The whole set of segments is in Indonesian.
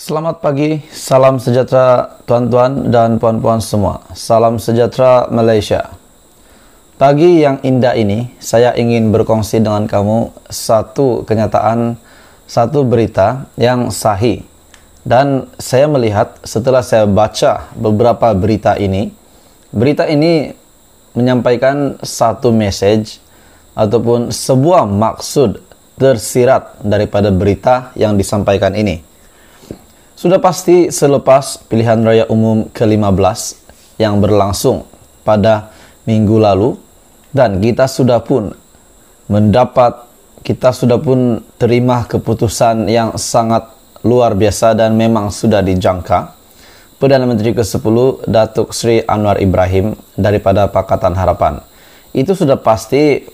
Selamat pagi, salam sejahtera tuan-tuan dan puan-puan semua. Salam sejahtera Malaysia. Pagi yang indah ini, saya ingin berkongsi dengan kamu satu kenyataan, satu berita yang sahih. Dan saya melihat setelah saya baca beberapa berita ini, berita ini menyampaikan satu message ataupun sebuah maksud tersirat daripada berita yang disampaikan ini. Sudah pasti selepas pilihan raya umum ke-15 yang berlangsung pada minggu lalu dan kita sudah pun mendapat kita sudah pun terima keputusan yang sangat luar biasa dan memang sudah dijangka Perdana Menteri ke-10 Datuk Sri Anwar Ibrahim daripada Pakatan Harapan. Itu sudah pasti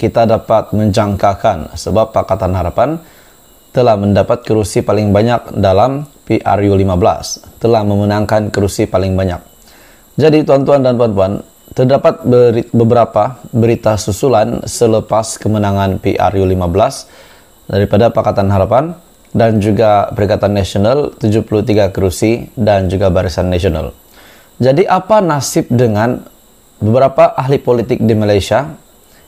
kita dapat menjangkakan sebab Pakatan Harapan telah mendapat kerusi paling banyak dalam PRU15 telah memenangkan kerusi paling banyak. Jadi tuan-tuan dan puan-puan, terdapat beri beberapa berita susulan selepas kemenangan PRU15 daripada Pakatan Harapan dan juga Perikatan Nasional 73 kursi dan juga Barisan Nasional. Jadi apa nasib dengan beberapa ahli politik di Malaysia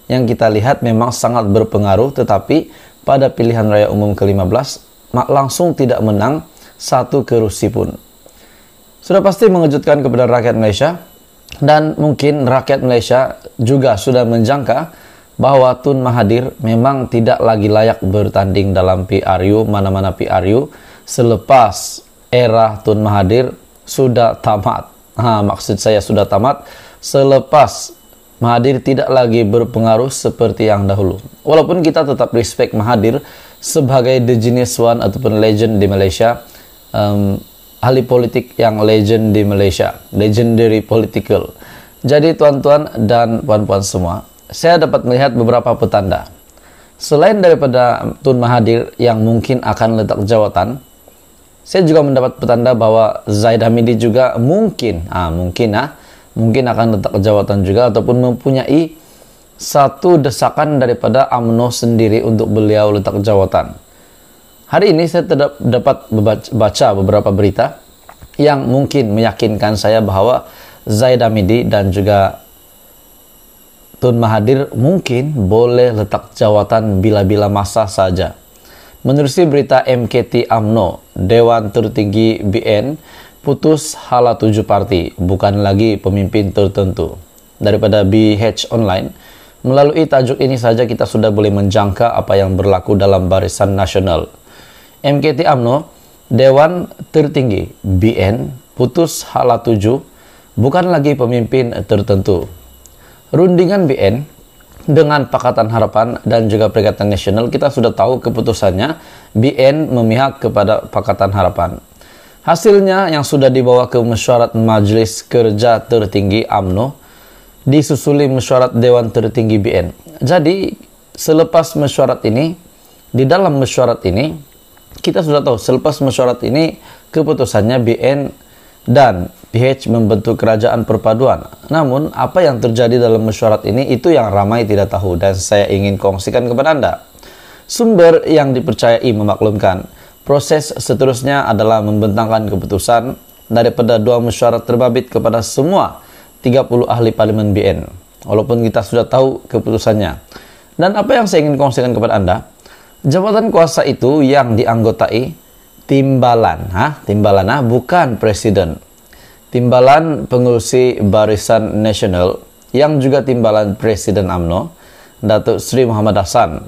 yang kita lihat memang sangat berpengaruh tetapi pada pilihan raya umum ke-15 langsung tidak menang satu kerusi pun. Sudah pasti mengejutkan kepada rakyat Malaysia dan mungkin rakyat Malaysia juga sudah menjangka bahwa Tun Mahathir memang tidak lagi layak bertanding dalam PRU, mana-mana PRU selepas era Tun Mahathir sudah tamat. Ha, maksud saya sudah tamat selepas Mahathir tidak lagi berpengaruh seperti yang dahulu. Walaupun kita tetap respect Mahathir sebagai the genius one ataupun legend di Malaysia, um, ahli politik yang legend di Malaysia, legendary political. Jadi tuan-tuan dan puan-puan semua, saya dapat melihat beberapa petanda. Selain daripada Tun Mahathir yang mungkin akan letak jawatan, saya juga mendapat petanda bahwa Zaid Hamidi juga mungkin, ah mungkin ah, mungkin akan letak jawatan juga ataupun mempunyai satu desakan daripada AMNO sendiri untuk beliau letak jawatan. Hari ini saya tetap dapat baca beberapa berita yang mungkin meyakinkan saya bahwa Zaid Amidi dan juga Tun Mahadir mungkin boleh letak jawatan bila-bila masa saja. Menurut berita MKT AMNO, Dewan Tertinggi BN putus hala tujuh parti, bukan lagi pemimpin tertentu. Daripada BH Online, melalui tajuk ini saja kita sudah boleh menjangka apa yang berlaku dalam barisan nasional – MKT AMNO, Dewan Tertinggi BN putus hala 7 bukan lagi pemimpin tertentu. Rundingan BN dengan Pakatan Harapan dan juga Perikatan Nasional kita sudah tahu keputusannya BN memihak kepada Pakatan Harapan. Hasilnya yang sudah dibawa ke mesyuarat Majelis Kerja Tertinggi AMNO disusuli mesyuarat Dewan Tertinggi BN. Jadi selepas mesyuarat ini di dalam mesyuarat ini kita sudah tahu selepas mesyuarat ini keputusannya BN dan PH membentuk kerajaan perpaduan. Namun, apa yang terjadi dalam mesyuarat ini itu yang ramai tidak tahu dan saya ingin kongsikan kepada Anda. Sumber yang dipercayai memaklumkan, proses seterusnya adalah membentangkan keputusan daripada dua mesyuarat terbabit kepada semua 30 ahli parlimen BN. Walaupun kita sudah tahu keputusannya. Dan apa yang saya ingin kongsikan kepada Anda, Jabatan kuasa itu yang dianggotai timbalan, ha? Timbalan, ha? Ah? Bukan presiden. Timbalan pengurusi Barisan Nasional yang juga timbalan Presiden AMNO, Datuk Sri Muhammad Hasan,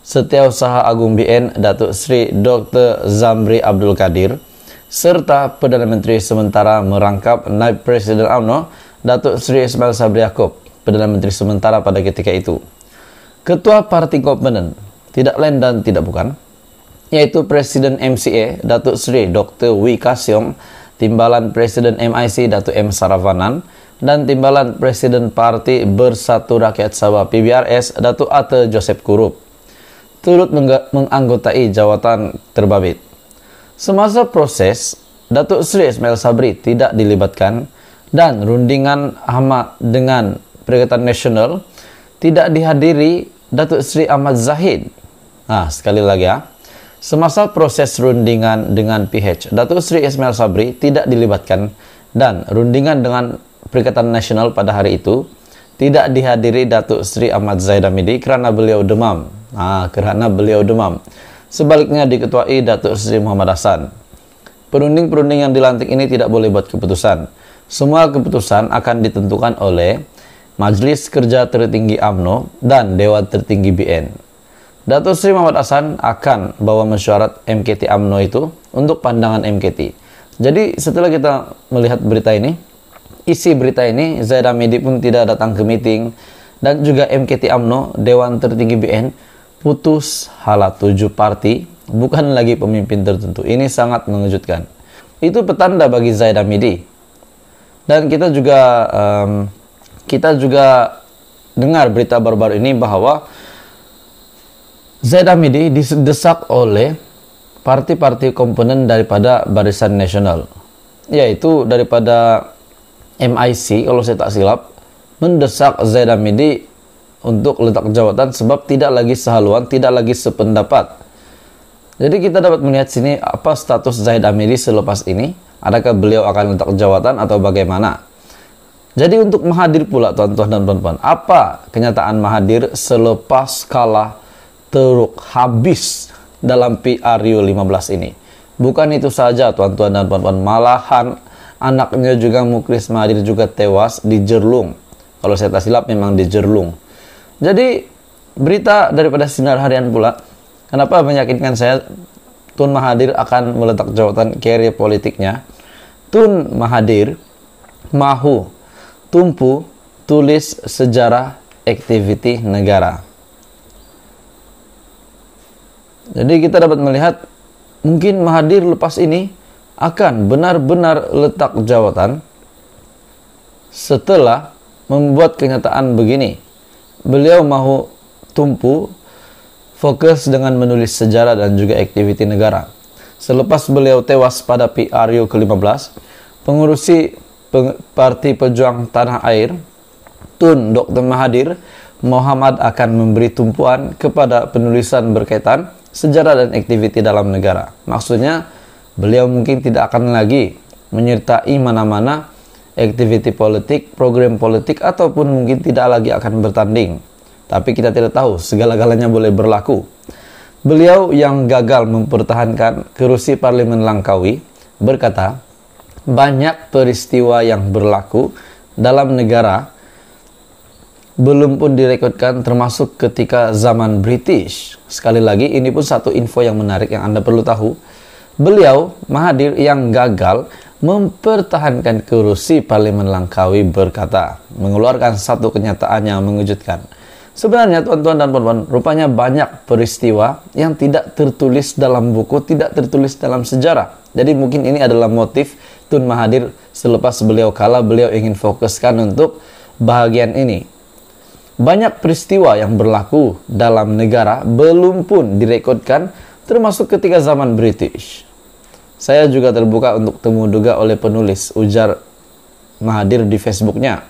Setiausaha Agung BN Datuk Sri Dr. Zamri Abdul Kadir, serta Perdana Menteri sementara merangkap Naib Presiden AMNO, Datuk Sri Ismail Sabri Yaakob, Perdana Menteri sementara pada ketika itu. Ketua Parti Komponen tidak lain dan tidak bukan, yaitu Presiden MCA Datuk Sri Dr. Wika Siong, Timbalan Presiden MIC Datuk M. Saravanan, dan Timbalan Presiden Parti Bersatu Rakyat Sabah PBRS Datuk Ate Joseph Kurup turut menganggotai jawatan terbabit. Semasa proses, Datuk Sri Ismail Sabri tidak dilibatkan dan rundingan Ahmad dengan Perikatan Nasional tidak dihadiri Datuk Sri Ahmad Zahid Nah, sekali lagi ya. Semasa proses rundingan dengan PH, Datuk Sri Ismail Sabri tidak dilibatkan dan rundingan dengan Perikatan Nasional pada hari itu tidak dihadiri Datuk Sri Ahmad Zaidamidi kerana beliau demam. Nah, kerana beliau demam. Sebaliknya diketuai Datuk Sri Muhammad Hasan. Perunding-perunding yang dilantik ini tidak boleh buat keputusan. Semua keputusan akan ditentukan oleh Majelis Kerja Tertinggi AMNO dan Dewan Tertinggi BN. Datuk Sri Muhammad Hasan akan bawa mesyuarat MKT AMNO itu untuk pandangan MKT. Jadi setelah kita melihat berita ini, isi berita ini Zaid Midi pun tidak datang ke meeting dan juga MKT AMNO Dewan Tertinggi BN putus hala tujuh parti bukan lagi pemimpin tertentu. Ini sangat mengejutkan. Itu petanda bagi Zaid Midi Dan kita juga um, kita juga dengar berita baru-baru ini bahwa Zaid Hamidi didesak oleh parti-parti komponen daripada Barisan Nasional, yaitu daripada MIC kalau saya tak silap, mendesak Zaid Hamidi untuk letak jawatan sebab tidak lagi sehaluan, tidak lagi sependapat. Jadi kita dapat melihat sini apa status Zaid Hamidi selepas ini, adakah beliau akan letak jawatan atau bagaimana? Jadi untuk Mahadir pula tuan-tuan dan puan-puan, apa kenyataan Mahadir selepas kalah teruk habis dalam PRU 15 ini. Bukan itu saja tuan-tuan dan puan-puan, malahan anaknya juga Mukris Mahathir juga tewas di Jerlung. Kalau saya tak silap memang di Jerlung. Jadi berita daripada sinar harian pula, kenapa meyakinkan saya Tun Mahathir akan meletak jawatan karier politiknya? Tun Mahathir mahu tumpu tulis sejarah aktiviti negara. Jadi kita dapat melihat mungkin Mahadir lepas ini akan benar-benar letak jawatan setelah membuat kenyataan begini. Beliau mau tumpu fokus dengan menulis sejarah dan juga aktiviti negara. Selepas beliau tewas pada PRU ke-15, pengurusi peng Parti Pejuang Tanah Air, Tun Dr. Mahadir Muhammad akan memberi tumpuan kepada penulisan berkaitan sejarah dan aktiviti dalam negara. Maksudnya, beliau mungkin tidak akan lagi menyertai mana-mana aktiviti politik, program politik, ataupun mungkin tidak lagi akan bertanding. Tapi kita tidak tahu, segala-galanya boleh berlaku. Beliau yang gagal mempertahankan kerusi parlemen Langkawi berkata, banyak peristiwa yang berlaku dalam negara belum pun direkodkan termasuk ketika zaman British. Sekali lagi ini pun satu info yang menarik yang Anda perlu tahu. Beliau Mahathir yang gagal mempertahankan kursi parlemen Langkawi berkata mengeluarkan satu kenyataan yang mengejutkan. Sebenarnya tuan-tuan dan puan-puan, rupanya banyak peristiwa yang tidak tertulis dalam buku, tidak tertulis dalam sejarah. Jadi mungkin ini adalah motif Tun Mahathir selepas beliau kalah, beliau ingin fokuskan untuk bahagian ini. Banyak peristiwa yang berlaku dalam negara belum pun direkodkan termasuk ketika zaman British. Saya juga terbuka untuk temu duga oleh penulis, ujar Mahadir di Facebooknya.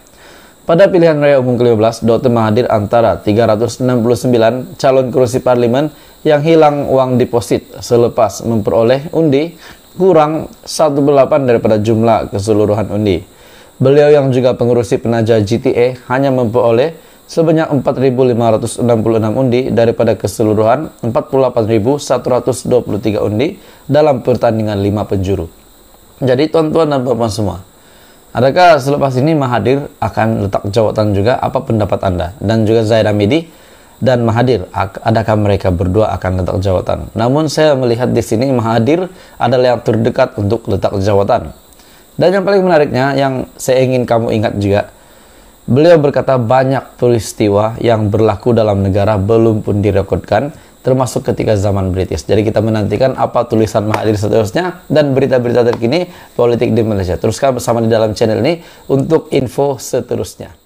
Pada pilihan raya umum ke-15, Dr. Mahadir antara 369 calon kursi parlimen yang hilang uang deposit selepas memperoleh undi kurang 1 delapan daripada jumlah keseluruhan undi. Beliau yang juga pengurusi penaja GTA hanya memperoleh sebanyak 4.566 undi daripada keseluruhan 48.123 undi dalam pertandingan 5 penjuru. Jadi tuan-tuan dan bapak semua, adakah selepas ini Mahadir akan letak jawatan juga apa pendapat Anda? Dan juga Zaid Midi dan Mahadir, adakah mereka berdua akan letak jawatan? Namun saya melihat di sini Mahadir adalah yang terdekat untuk letak jawatan. Dan yang paling menariknya yang saya ingin kamu ingat juga, Beliau berkata banyak peristiwa yang berlaku dalam negara belum pun direkodkan, termasuk ketika zaman British. Jadi kita menantikan apa tulisan Mahathir seterusnya dan berita-berita terkini politik di Malaysia. Teruskan bersama di dalam channel ini untuk info seterusnya.